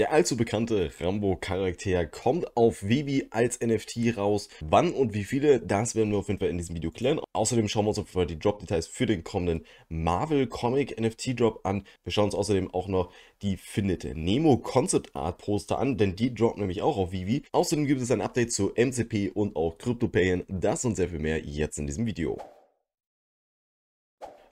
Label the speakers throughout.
Speaker 1: Der allzu bekannte Rambo-Charakter kommt auf Vivi als NFT raus. Wann und wie viele, das werden wir auf jeden Fall in diesem Video klären. Außerdem schauen wir uns auf jeden Fall die Drop-Details für den kommenden Marvel-Comic-NFT-Drop an. Wir schauen uns außerdem auch noch die Findet Nemo Concept Art Poster an, denn die droppen nämlich auch auf Vivi. Außerdem gibt es ein Update zu MCP und auch Crypto-Payen. Das und sehr viel mehr jetzt in diesem Video.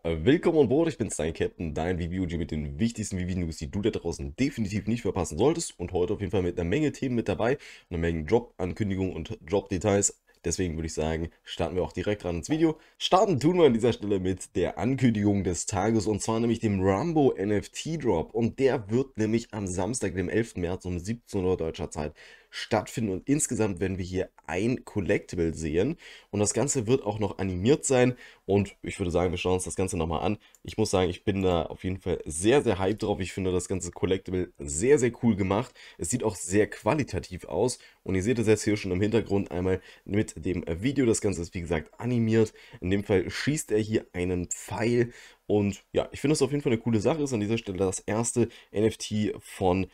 Speaker 1: Äh, willkommen an Bord, ich bin dein Captain, dein VBOG mit den wichtigsten VB-News, die du da draußen definitiv nicht verpassen solltest. Und heute auf jeden Fall mit einer Menge Themen mit dabei, einer Menge Job-Ankündigungen und Job-Details. Deswegen würde ich sagen, starten wir auch direkt ran ins Video. Starten tun wir an dieser Stelle mit der Ankündigung des Tages und zwar nämlich dem Rumbo NFT Drop. Und der wird nämlich am Samstag, dem 11. März um 17 Uhr deutscher Zeit stattfinden. Und insgesamt werden wir hier ein Collectible sehen. Und das Ganze wird auch noch animiert sein. Und ich würde sagen, wir schauen uns das Ganze nochmal an. Ich muss sagen, ich bin da auf jeden Fall sehr, sehr hyped drauf. Ich finde das ganze Collectible sehr, sehr cool gemacht. Es sieht auch sehr qualitativ aus. Und ihr seht es jetzt hier schon im Hintergrund einmal mit dem Video. Das Ganze ist, wie gesagt, animiert. In dem Fall schießt er hier einen Pfeil. Und ja, ich finde es auf jeden Fall eine coole Sache. Ist an dieser Stelle das erste NFT von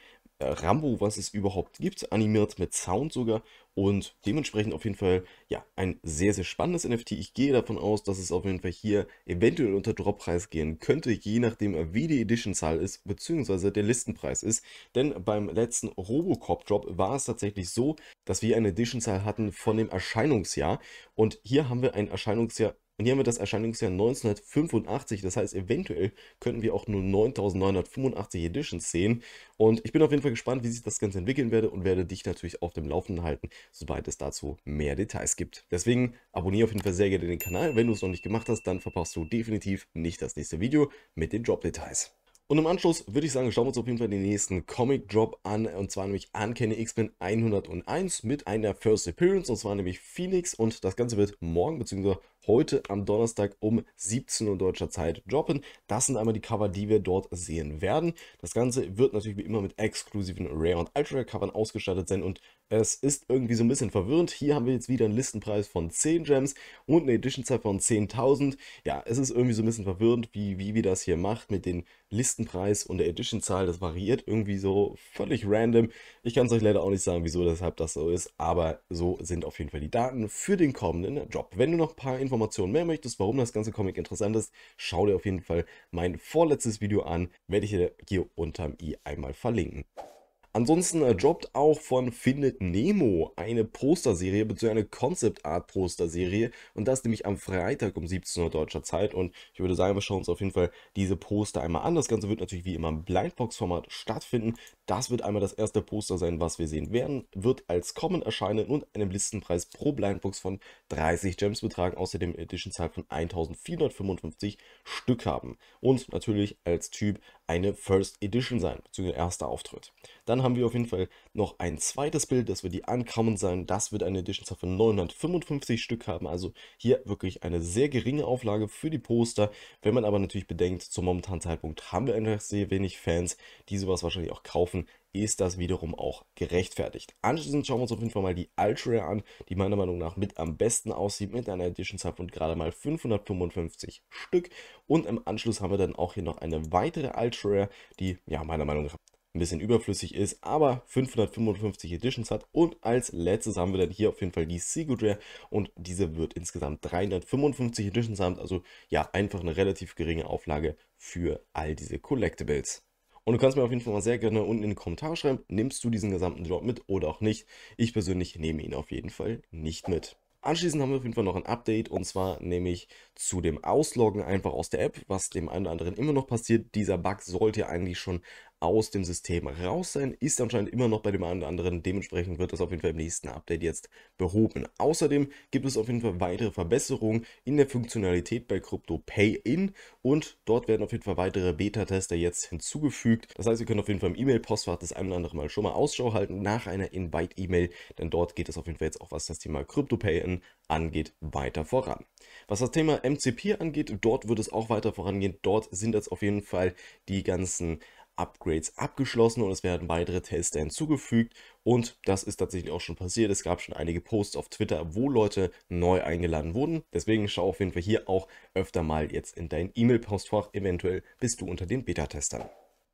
Speaker 1: Rambo, was es überhaupt gibt, animiert mit Sound sogar und dementsprechend auf jeden Fall ja ein sehr, sehr spannendes NFT. Ich gehe davon aus, dass es auf jeden Fall hier eventuell unter Droppreis gehen könnte, je nachdem wie die Edition-Zahl ist, beziehungsweise der Listenpreis ist. Denn beim letzten Robocop-Drop war es tatsächlich so, dass wir eine Edition-Zahl hatten von dem Erscheinungsjahr und hier haben wir ein Erscheinungsjahr und hier haben wir das Erscheinungsjahr 1985. Das heißt, eventuell könnten wir auch nur 9985 Editions sehen. Und ich bin auf jeden Fall gespannt, wie sich das Ganze entwickeln werde und werde dich natürlich auf dem Laufenden halten, sobald es dazu mehr Details gibt. Deswegen abonniere auf jeden Fall sehr gerne den Kanal. Wenn du es noch nicht gemacht hast, dann verpasst du definitiv nicht das nächste Video mit den Drop-Details. Und im Anschluss würde ich sagen, schauen wir uns auf jeden Fall den nächsten Comic-Drop an, und zwar nämlich Uncanny X-Men 101 mit einer First Appearance, und zwar nämlich Phoenix, und das Ganze wird morgen bzw heute am Donnerstag um 17 Uhr deutscher Zeit droppen. Das sind einmal die Cover, die wir dort sehen werden. Das Ganze wird natürlich wie immer mit exklusiven Rare- und Ultra-Covern ausgestattet sein und es ist irgendwie so ein bisschen verwirrend. Hier haben wir jetzt wieder einen Listenpreis von 10 Gems und eine Editionzahl von 10.000. Ja, es ist irgendwie so ein bisschen verwirrend, wie, wie wir das hier macht mit dem Listenpreis und der Editionzahl. Das variiert irgendwie so völlig random. Ich kann es euch leider auch nicht sagen, wieso, deshalb das so ist, aber so sind auf jeden Fall die Daten für den kommenden Job. Wenn du noch ein paar Informationen Informationen mehr möchtest, warum das ganze Comic interessant ist, schau dir auf jeden Fall mein vorletztes Video an, werde ich dir hier unterm i einmal verlinken. Ansonsten äh, droppt auch von Findet Nemo eine Posterserie bzw. eine Concept Art Posterserie und das nämlich am Freitag um 17 Uhr deutscher Zeit und ich würde sagen, wir schauen uns auf jeden Fall diese Poster einmal an. Das Ganze wird natürlich wie immer im Blindbox-Format stattfinden. Das wird einmal das erste Poster sein, was wir sehen werden, wird als Common erscheinen und einen Listenpreis pro Blindbox von 30 Gems betragen, außerdem Edition-Zahl von 1455 Stück haben und natürlich als Typ eine First Edition sein, bzw. erster Auftritt. Dann haben wir auf jeden Fall noch ein zweites Bild, das wird die Uncommon sein. Das wird eine Edition von 955 Stück haben. Also hier wirklich eine sehr geringe Auflage für die Poster. Wenn man aber natürlich bedenkt, zum momentanen Zeitpunkt haben wir einfach sehr wenig Fans, die sowas wahrscheinlich auch kaufen ist das wiederum auch gerechtfertigt. Anschließend schauen wir uns auf jeden Fall mal die Ultra an, die meiner Meinung nach mit am besten aussieht, mit einer edition von gerade mal 555 Stück. Und im Anschluss haben wir dann auch hier noch eine weitere Ultra, die ja meiner Meinung nach ein bisschen überflüssig ist, aber 555 Editions hat. Und als letztes haben wir dann hier auf jeden Fall die Secret Rare und diese wird insgesamt 355 Editions haben. Also ja, einfach eine relativ geringe Auflage für all diese Collectibles. Und du kannst mir auf jeden Fall mal sehr gerne unten in den Kommentare schreiben, nimmst du diesen gesamten Drop mit oder auch nicht. Ich persönlich nehme ihn auf jeden Fall nicht mit. Anschließend haben wir auf jeden Fall noch ein Update und zwar nämlich zu dem Ausloggen einfach aus der App, was dem einen oder anderen immer noch passiert. Dieser Bug sollte eigentlich schon aus dem System raus sein. Ist anscheinend immer noch bei dem einen oder anderen. Dementsprechend wird das auf jeden Fall im nächsten Update jetzt behoben. Außerdem gibt es auf jeden Fall weitere Verbesserungen in der Funktionalität bei Crypto Pay-In und dort werden auf jeden Fall weitere Beta-Tester jetzt hinzugefügt. Das heißt, ihr könnt auf jeden Fall im E-Mail-Postfach das ein oder andere Mal schon mal Ausschau halten nach einer Invite-E-Mail, denn dort geht es auf jeden Fall jetzt auch, was das Thema Crypto Pay-In angeht, weiter voran. Was das Thema MCP angeht, dort wird es auch weiter vorangehen. Dort sind jetzt auf jeden Fall die ganzen Upgrades abgeschlossen und es werden weitere Tester hinzugefügt und das ist tatsächlich auch schon passiert. Es gab schon einige Posts auf Twitter, wo Leute neu eingeladen wurden. Deswegen schau auf jeden Fall hier auch öfter mal jetzt in dein E-Mail-Postfach. Eventuell bist du unter den Beta-Testern.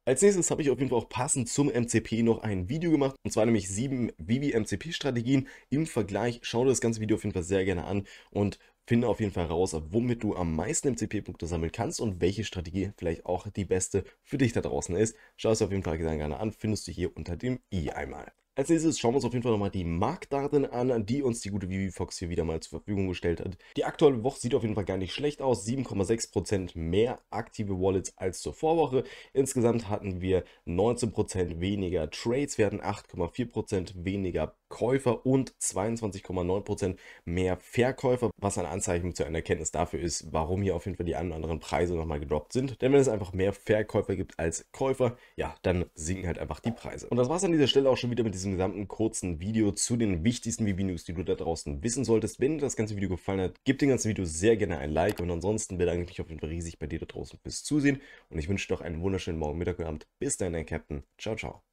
Speaker 1: Als nächstes habe ich auf jeden Fall auch passend zum MCP noch ein Video gemacht und zwar nämlich sieben Vivi MCP Strategien im Vergleich. Schau dir das ganze Video auf jeden Fall sehr gerne an und Finde auf jeden Fall raus, womit du am meisten MCP-Punkte sammeln kannst und welche Strategie vielleicht auch die beste für dich da draußen ist. Schau es auf jeden Fall gerne an, findest du hier unter dem i einmal. Als nächstes schauen wir uns auf jeden Fall nochmal die Marktdaten an, die uns die gute Vivi Fox hier wieder mal zur Verfügung gestellt hat. Die aktuelle Woche sieht auf jeden Fall gar nicht schlecht aus. 7,6% mehr aktive Wallets als zur Vorwoche. Insgesamt hatten wir 19% weniger Trades. Wir hatten 8,4% weniger Käufer und 22,9% mehr Verkäufer, was ein Anzeichen zu einer Erkenntnis dafür ist, warum hier auf jeden Fall die einen oder anderen Preise nochmal gedroppt sind. Denn wenn es einfach mehr Verkäufer gibt als Käufer, ja, dann sinken halt einfach die Preise. Und das war es an dieser Stelle auch schon wieder mit diesem diesem gesamten kurzen Video zu den wichtigsten Webinars, die du da draußen wissen solltest. Wenn dir das ganze Video gefallen hat, gib dem ganzen Video sehr gerne ein Like und ansonsten bedanke ich mich auf jeden Fall riesig bei dir da draußen fürs Zusehen und ich wünsche dir noch einen wunderschönen Morgen, Mittag und Abend. Bis dann, dein Captain. Ciao, ciao.